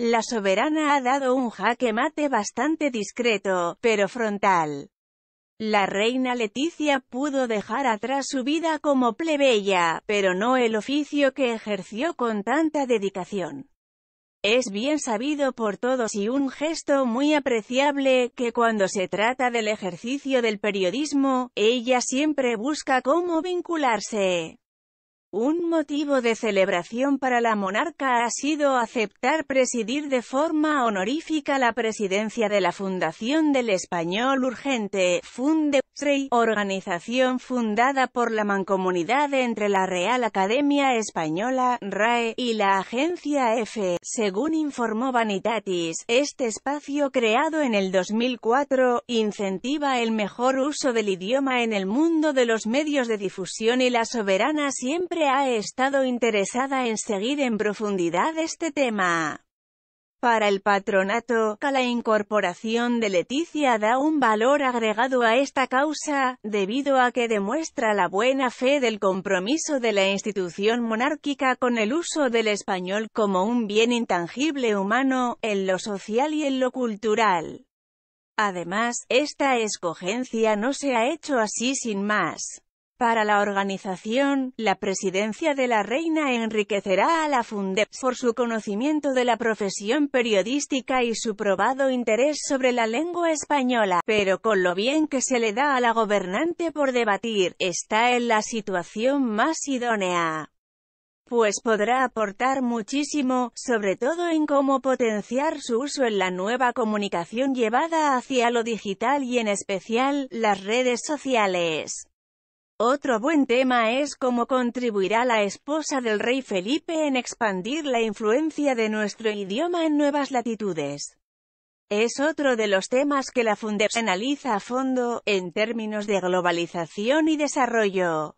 La soberana ha dado un jaque mate bastante discreto, pero frontal. La reina Leticia pudo dejar atrás su vida como plebeya, pero no el oficio que ejerció con tanta dedicación. Es bien sabido por todos y un gesto muy apreciable, que cuando se trata del ejercicio del periodismo, ella siempre busca cómo vincularse un motivo de celebración para la monarca ha sido aceptar presidir de forma honorífica la presidencia de la Fundación del Español Urgente, Funde organización fundada por la mancomunidad entre la Real Academia Española, RAE, y la agencia EFE. Según informó Vanitatis, este espacio creado en el 2004, incentiva el mejor uso del idioma en el mundo de los medios de difusión y la soberana siempre ha estado interesada en seguir en profundidad este tema. Para el patronato, la incorporación de Leticia da un valor agregado a esta causa, debido a que demuestra la buena fe del compromiso de la institución monárquica con el uso del español como un bien intangible humano, en lo social y en lo cultural. Además, esta escogencia no se ha hecho así sin más. Para la organización, la presidencia de la reina enriquecerá a la Fundep por su conocimiento de la profesión periodística y su probado interés sobre la lengua española, pero con lo bien que se le da a la gobernante por debatir, está en la situación más idónea pues podrá aportar muchísimo, sobre todo en cómo potenciar su uso en la nueva comunicación llevada hacia lo digital y en especial, las redes sociales. Otro buen tema es cómo contribuirá la esposa del rey Felipe en expandir la influencia de nuestro idioma en nuevas latitudes. Es otro de los temas que la Fundación analiza a fondo, en términos de globalización y desarrollo.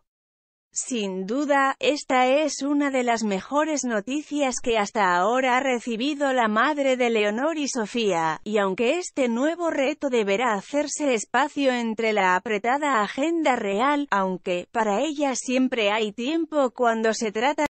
Sin duda, esta es una de las mejores noticias que hasta ahora ha recibido la madre de Leonor y Sofía, y aunque este nuevo reto deberá hacerse espacio entre la apretada agenda real, aunque, para ella siempre hay tiempo cuando se trata